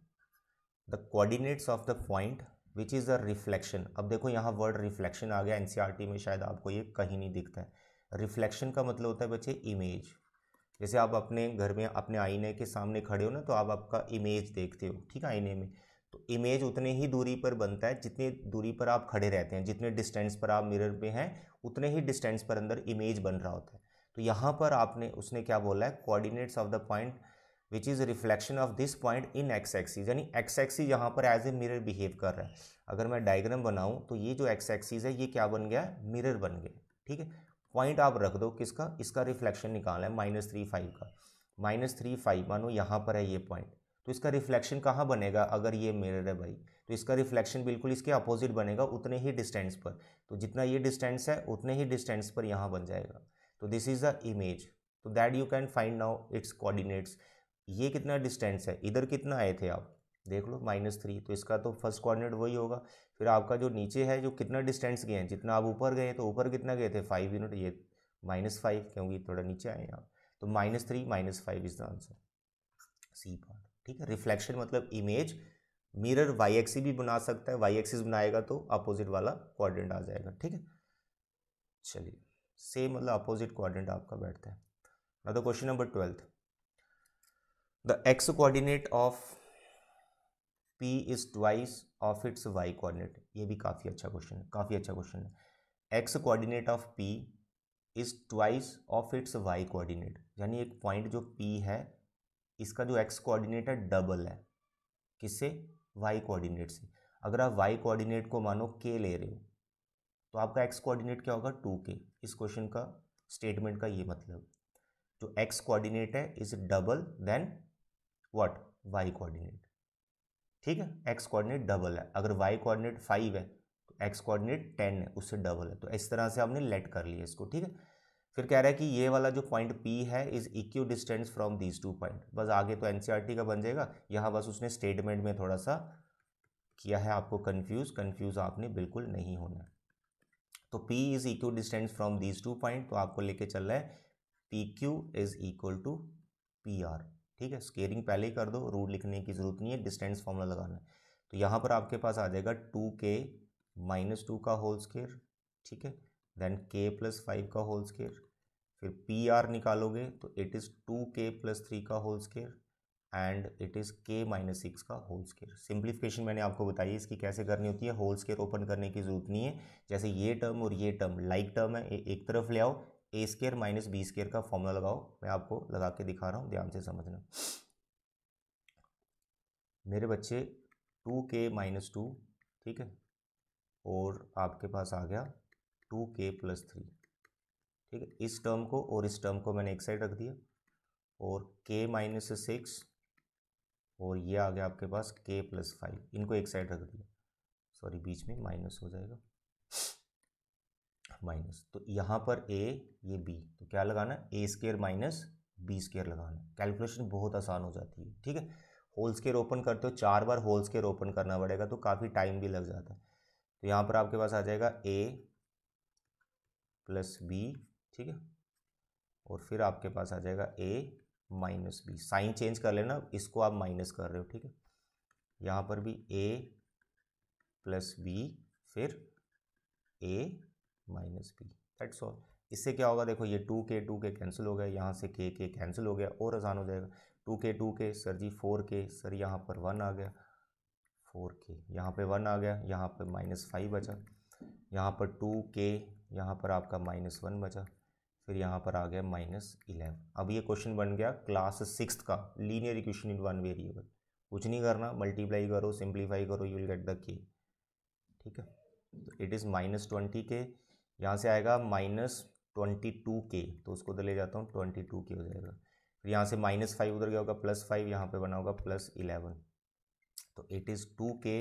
the coordinates of the point which is a reflection अब देखो यहाँ वर्ड रिफ्लेक्शन आ गया एनसीईआरटी e में शायद आपको ये कहीं नहीं दिखता है रिफ्लेक्शन का मतलब होता है बच्चे इमेज जैसे आप अपने घर में अपने आईने के सामने खड़े हो ना तो आप आपका इमेज देखते हो ठीक है आईने में तो इमेज उतने ही दूरी पर बनता है जितनी दूरी पर आप खड़े रहते हैं जितने डिस्टेंस पर आप मिरर में हैं उतने ही डिस्टेंस पर अंदर इमेज बन रहा होता है तो यहाँ पर आपने उसने क्या बोला है coordinates of the point which is reflection of this point in X axes यानी एक्स एक्सीज यहाँ पर एज ए मिरर बिहेव कर रहा है अगर मैं डायग्राम बनाऊँ तो ये जो एक्स एक्सीज है ये क्या बन गया मिरर बन गया ठीक है पॉइंट आप रख दो किसका इसका रिफ्लेक्शन निकालना है माइनस थ्री फाइव का माइनस थ्री फाइव मानो यहाँ पर है ये पॉइंट तो इसका रिफ्लेक्शन कहाँ बनेगा अगर ये मिरर है भाई तो इसका रिफ्लेक्शन बिल्कुल इसके अपोजिट बनेगा उतने ही डिस्टेंस पर तो जितना ये डिस्टेंस है उतने ही डिस्टेंस पर यहाँ बन जाएगा तो दिस इज़ द इमेज तो that you can find now its coordinates ये कितना डिस्टेंस है इधर कितना आए थे आप देख लो माइनस थ्री तो इसका तो फर्स्ट कोऑर्डिनेट वही होगा फिर आपका जो नीचे है जो कितना डिस्टेंस गए हैं जितना आप ऊपर गए तो ऊपर कितना गए थे फाइव यूनिट ये माइनस फाइव क्योंकि थोड़ा नीचे आए आप तो minus three minus five is the answer C part ठीक है रिफ्लेक्शन मतलब इमेज मिरर वाई एक्सी भी बना सकता है वाई एक्सिस बनाएगा तो अपोजिट वाला क्वाड्रेंट आ जाएगा ठीक है चलिए सेम मतलब अपोजिट क्वाड्रेंट आपका बैठता है question number twelfth the X coordinate of P is twice of its Y coordinate ये भी काफ़ी अच्छा क्वेश्चन है काफ़ी अच्छा क्वेश्चन है X coordinate of P is twice of its Y coordinate यानी एक पॉइंट जो पी है इसका जो एक्स कोऑर्डिनेट है डबल है किससे वाई कोऑर्डिनेट से अगर आप वाई कोऑर्डिनेट को मानो के ले रहे हो तो आपका एक्स कोऑर्डिनेट क्या होगा टू के इस क्वेश्चन का स्टेटमेंट का ये मतलब जो एक्स कोऑर्डिनेट है is double then what Y coordinate ठीक है एक्स कोऑर्डिनेट डबल है अगर वाई कोऑर्डिनेट फाइव है तो एक्स कोऑर्डिनेट टेन है उससे डबल है तो इस तरह से आपने लेट कर लिया इसको ठीक है फिर कह रहा है कि ये वाला जो पॉइंट पी है is equidistant from these two point बस आगे तो एनसीईआरटी e का बन जाएगा यहाँ बस उसने स्टेटमेंट में थोड़ा सा किया है आपको कन्फ्यूज कन्फ्यूज आपने बिल्कुल नहीं होना तो P is equidistant from these two point तो आपको लेके चल रहा है P Q is equal to P R ठीक है स्केयरिंग पहले ही कर दो रूट लिखने की ज़रूरत नहीं है डिस्टेंस फॉर्मूला लगाना है तो यहाँ पर आपके पास आ जाएगा टू के माइनस टू का होल स्केयर ठीक है देन के प्लस फाइव का होल स्केयर फिर पी आर निकालोगे तो it is two K plus three का whole square and it is K minus six का होल स्केयर सिंप्लीफिकेशन मैंने आपको बताई इसकी कैसे करनी होती है होल स्केयर ओपन करने की जरूरत नहीं है जैसे ये टर्म और ये टर्म लाइक like टर्म है एक तरफ ले आओ A square minus B square का फॉर्मूला लगाओ मैं आपको लगा के दिखा रहा हूँ ध्यान से समझना मेरे बच्चे टू के माइनस टू ठीक है और आपके पास आ गया टू के प्लस थ्री ठीक है इस टर्म को और इस टर्म को मैंने एक साइड रख दिया और के माइनस सिक्स और ये आ गया आपके पास के प्लस फाइव इनको एक साइड रख दिया सॉरी बीच में माइनस हो जाएगा माइनस तो यहाँ पर ए ये बी तो क्या लगाना A square minus B square लगाना कैलकुलेशन बहुत आसान हो जाती है ठीक है होल स्केयर ओपन करते हो चार बार होल स्केयर ओपन करना पड़ेगा तो काफ़ी टाइम भी लग जाता है तो यहाँ पर आपके पास आ जाएगा ए प्लस बी ठीक है और फिर आपके पास आ जाएगा A minus B sign change कर लेना इसको आप माइनस कर रहे हो ठीक है यहाँ पर भी ए प्लस बी फिर A minus B that's all इससे क्या होगा देखो ये टू के टू के कैंसिल हो गया यहाँ से के के कैंसिल हो गया और आसान हो जाएगा two K two K sir ji four K sir यहाँ पर वन आ गया फोर के यहाँ पर वन आ गया यहाँ पर माइनस फाइव बचा यहाँ पर टू के यहाँ पर आपका माइनस वन बचा फिर यहाँ पर आ गया माइनस इलेवन अब ये क्वेश्चन बन गया क्लास सिक्स का linear equation in one variable कुछ नहीं करना मल्टीप्लाई करो सिंप्लीफाई करो यू विल गेट द के ठीक है तो इट इज़ माइनस ट्वेंटी के यहाँ से आएगा माइनस ट्वेंटी टू के तो उसको उधर ले जाता हूँ ट्वेंटी टू के हो जाएगा फिर यहाँ से माइनस फाइव उधर गया होगा प्लस फाइव यहाँ पे बना होगा प्लस इलेवन तो it is two K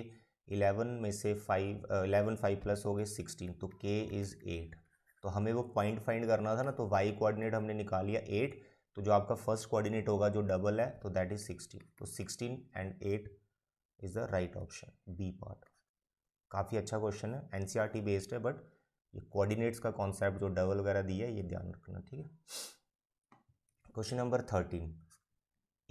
eleven में से फाइव इलेवन फाइव प्लस हो गए सिक्सटीन तो के इज़ एट तो हमें वो पॉइंट फाइंड करना था ना तो वाई कोऑर्डिनेट हमने निकाल लिया एट तो जो आपका फर्स्ट कोऑर्डिनेट होगा जो डबल है तो दैट इज़ सिक्सटीन तो sixteen and eight is the right option B part काफ़ी अच्छा क्वेश्चन है एन बेस्ड है बट ये कोऑर्डिनेट्स का कॉन्सेप्ट जो डबल वगैरह दिया है ये ध्यान रखना ठीक है question number thirteen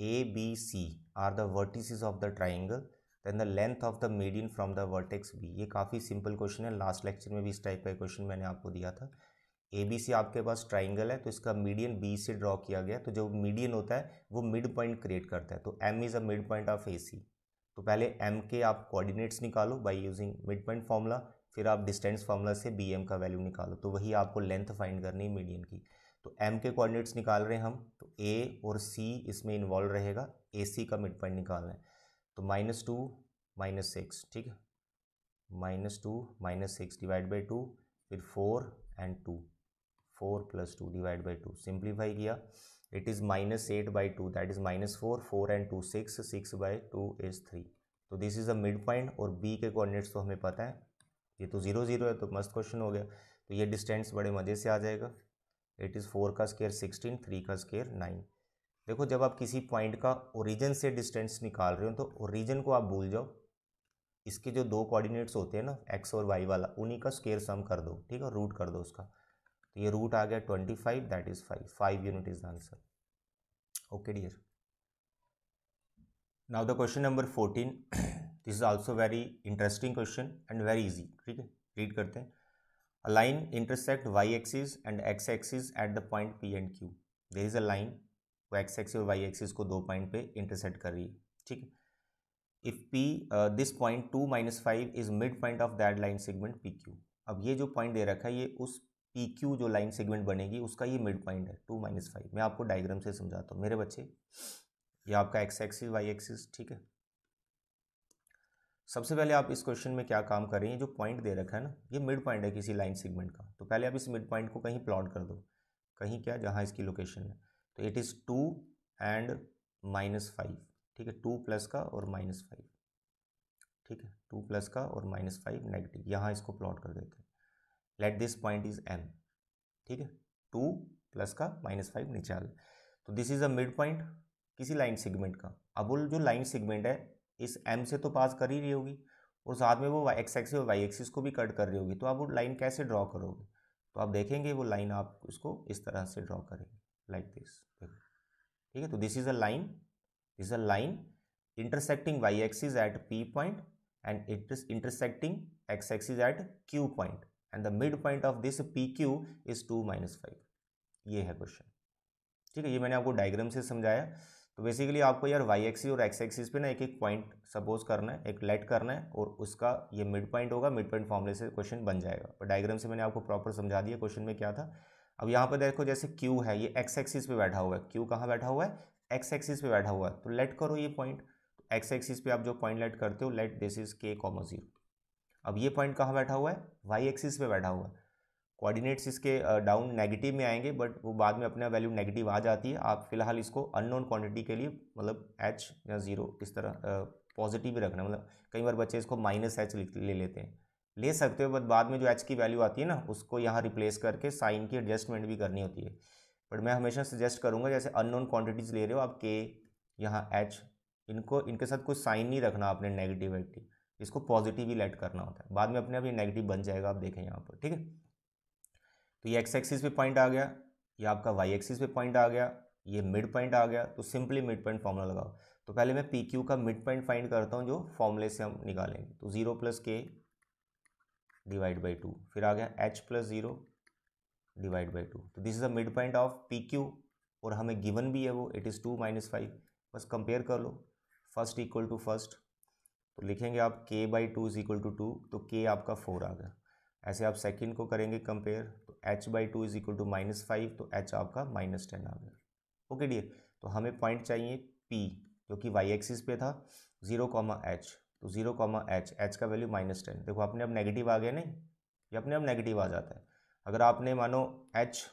A B C are the vertices of the triangle then the length of the median from the vertex B ये काफ़ी सिंपल क्वेश्चन है लास्ट लेक्चर में भी इस टाइप का क्वेश्चन मैंने आपको दिया था ए बी सी आपके पास ट्राइंगल है तो इसका मीडियन बी से ड्रॉ किया गया तो जो मीडियन होता है वो मिड पॉइंट क्रिएट करता है तो M is a mid point of A C तो पहले एम के आप कोऑर्डिनेट्स निकालो by using mid point formula फिर आप डिस्टेंस फार्मूला से बी एम का वैल्यू निकालो तो वही आपको लेंथ फाइंड करनी है मीडियन की तो एम के कोऑर्डिनेट्स निकाल रहे हैं हम तो ए और सी इसमें इन्वॉल्व रहेगा ए सी का मिड पॉइंट निकालना है तो माइनस टू माइनस सिक्स ठीक है minus two minus six divide by two फिर four and two four plus two divide by two simplify किया it is minus eight by two that is minus four four and two six six by two is three तो this is a mid point और बी के कोऑर्डिनेट्स तो हमें पता है ये तो ज़ीरो ज़ीरो है तो मस्त क्वेश्चन हो गया तो ये डिस्टेंस बड़े मज़े से आ जाएगा इट इज़ फोर का स्केयर सिक्सटीन थ्री का स्केयर नाइन देखो जब आप किसी पॉइंट का ओरिजिन से डिस्टेंस निकाल रहे हो तो ओरिजिन को आप भूल जाओ इसके जो दो कोऑर्डिनेट्स होते हैं ना एक्स और वाई वाला उन्हीं का स्केयर सम कर दो ठीक है रूट कर दो उसका तो ये रूट आ गया twenty five that is five five unit is the answer okay dear now the question number fourteen this is also very interesting question and very easy ठीक है रीड करते हैं a line intersect Y axis and X axis at the point P and Q there is a line वो एक्स एक्सिस और वाई एक्सिस को दो पॉइंट पे इंटरसेक्ट कर रही है ठीक है if P this point two minus five is mid point of that line segment P Q अब ये जो पॉइंट दे रखा है ये उस पी क्यू जो लाइन सेगमेंट बनेगी उसका ये मिड पॉइंट है टू माइनस फाइव मैं आपको डायग्राम से समझाता हूँ मेरे बच्चे ये आपका एक्स एक्सिस वाई एक्सिस ठीक है सबसे पहले आप इस क्वेश्चन में क्या काम कर रहे हैं जो पॉइंट दे रखा है ना ये मिड पॉइंट है किसी लाइन सेगमेंट का तो पहले आप इस मिड पॉइंट को कहीं प्लॉट कर दो कहीं क्या जहाँ इसकी लोकेशन है तो it is two and minus five ठीक है टू प्लस का और माइनस फाइव ठीक है टू प्लस का और माइनस फाइव नेगेटिव यहाँ इसको प्लॉट कर देते हैं let this point is M ठीक है टू प्लस का माइनस फाइव निचाल तो this is a mid point किसी लाइन सेगमेंट का अब वो जो लाइन सेगमेंट है इस एम से तो पास कर ही रही होगी और साथ में वो एक्स एक्सिस और वाई एक्सिस को भी कट कर रही होगी तो आप वो लाइन कैसे ड्रॉ करोगे तो आप देखेंगे वो लाइन आप उसको इस तरह से ड्रॉ करेंगे लाइक दिस ठीक है तो this is a line this is a line intersecting Y axis at P point and intersecting X axis at Q point and the mid point of this P Q is two minus five ये है क्वेश्चन ठीक है ये मैंने आपको डायग्राम से समझाया तो बेसिकली आपको यार वाई एक्सिस और एक्स एक्सिस पे ना एक एक पॉइंट सपोज करना है एक लेट करना है और उसका ये मिड पॉइंट होगा मिड पॉइंट फॉर्मूले से क्वेश्चन बन जाएगा और तो डायग्राम से मैंने आपको प्रॉपर समझा दिया क्वेश्चन में क्या था अब यहाँ पर देखो जैसे क्यू है ये एक्स एक्सिस पे बैठा हुआ है क्यू कहाँ बैठा हुआ है एक्स एक्सिस पे बैठा हुआ है तो लेट करो ये पॉइंट तो एक्स एक्सिस पे आप जो पॉइंट लेट करते हो लेट दिस इज के कॉमो जीरो अब ये पॉइंट कहाँ बैठा हुआ है वाई एक्सिस पे बैठा हुआ है कोऑर्डिनेट्स इसके डाउन नेगेटिव में आएंगे बट वो बाद में अपना वैल्यू नेगेटिव आ जाती है आप फिलहाल इसको अननोन क्वांटिटी के लिए मतलब एच या ज़ीरो इस तरह पॉजिटिव ही रखना मतलब कई बार बच्चे इसको माइनस एच ले लेते हैं ले सकते हो बट बाद में जो एच की वैल्यू आती है ना उसको यहाँ रिप्लेस करके साइन की एडजस्टमेंट भी करनी होती है बट मैं हमेशा सजेस्ट करूँगा जैसे अननोन क्वांटिटीज़ ले रहे हो आप के यहाँ एच इनको इनके साथ कोई साइन नहीं रखना आपने नेगेटिव एक्टिव इसको पॉजिटिव ही लेट करना होता है बाद में अपने आप ये नेगेटिव बन जाएगा आप देखें यहाँ पर ठीक है तो ये एक्स एक्सिस पे पॉइंट आ गया ये आपका वाई एक्सिस पे पॉइंट आ गया ये मिड पॉइंट आ गया तो सिंपली मिड पॉइंट फॉर्मूला लगाओ तो पहले मैं पी क्यू का मिड पॉइंट फाइंड करता हूँ जो फॉर्मूले से हम निकालेंगे तो zero plus K divide by two फिर आ गया H plus zero divide by two तो this is the mid point of P Q और हमें गिवन भी है वो it is two minus five बस कंपेयर कर लो फर्स्ट इक्वल टू फर्स्ट तो लिखेंगे आप K by two is equal to to तो के आपका फोर आ गया ऐसे आप सेकंड को करेंगे compare H by two is equal to minus five तो एच आपका माइनस टेन आ गया ओके डी तो हमें पॉइंट चाहिए पी जो कि वाई एक्सिस पे था जीरो कॉमा एच तो जीरो कॉमा एच एच का वैल्यू माइनस टेन देखो अपने अब नेगेटिव आ गया नहीं ये अपने अब नेगेटिव आ जाता है अगर आपने मानो एच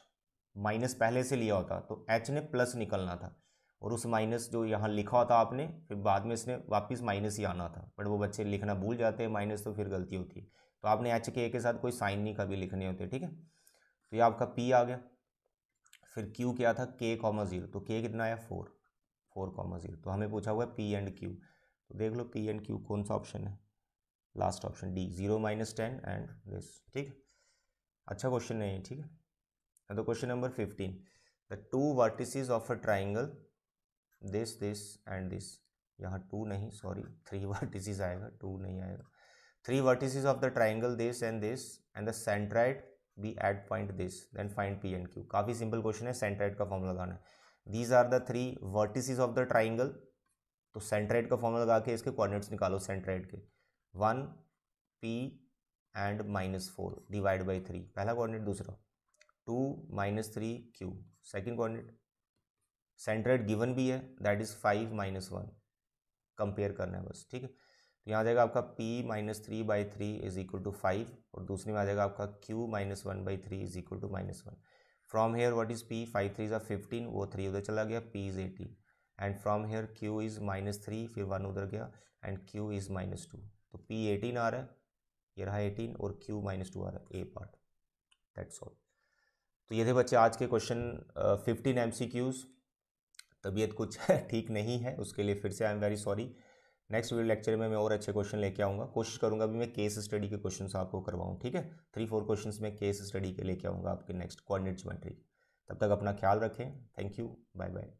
माइनस पहले से लिया होता तो एच ने प्लस निकलना था और उस माइनस जो यहाँ लिखा होता आपने फिर बाद में इसने वापस माइनस ही आना था बट वो बच्चे लिखना भूल जाते हैं माइनस तो फिर गलती होती है तो आपने एच के ए के साथ कोई साइन नहीं कभी लिखने होते ठीक है तो ये आपका पी आ गया फिर क्यू क्या था के कॉमा ज़ीरो तो के कितना आया फोर फोर कॉमा ज़ीरो तो हमें पूछा हुआ है पी एंड क्यू तो देख लो पी एंड क्यू कौन सा ऑप्शन है last option D zero minus ten and this ठीक अच्छा क्वेश्चन नहीं है ठीक है तो question number fifteen the two vertices of a triangle this this and this यहाँ टू नहीं सॉरी थ्री वर्टिसेस आएगा टू नहीं आएगा three vertices of the triangle this and this and the centroid be at point this then find P and Q काफ़ी सिंपल क्वेश्चन है सेंट्राइड का फॉर्म लगाना है these are the three vertices of the triangle तो सेंट्राइड का फॉर्म लगा के इसके कॉर्डिनेट्स निकालो सेंट्राइड के one P and minus four divide by three पहला कॉर्डिनेट दूसरा two minus three Q second coordinate centroid given भी है that is five minus one compare करना है बस ठीक है तो यहाँ आ जाएगा आपका p minus three by three is equal to five और दूसरे में आ जाएगा आपका q minus one by three is equal to minus one from here what is p five three ज़ा फिफ्टीन वो थ्री उधर चला गया p is eighteen and from here q is minus three फिर वन उधर गया and q is minus two तो p एटीन आ रहा है ये रहा एटीन और q माइनस टू आ रहा है ए पार्ट दैट्स ऑल तो ये थे बच्चे आज के question fifteen M C Qs तबीयत कुछ ठीक नहीं है उसके लिए फिर से I am very sorry next video lecture में मैं और अच्छे क्वेश्चन लेके आऊँगा कोशिश करूँगा अभी मैं केस स्टडी के क्वेश्चन आपको करवाऊँ ठीक है थ्री फोर क्वेश्चन में केस स्टडी के लेके आऊँगा आपके नेक्स्ट कॉर्डिनेट्स ज्योमेट्री तब तक अपना ख्याल रखें थैंक यू बाय बाय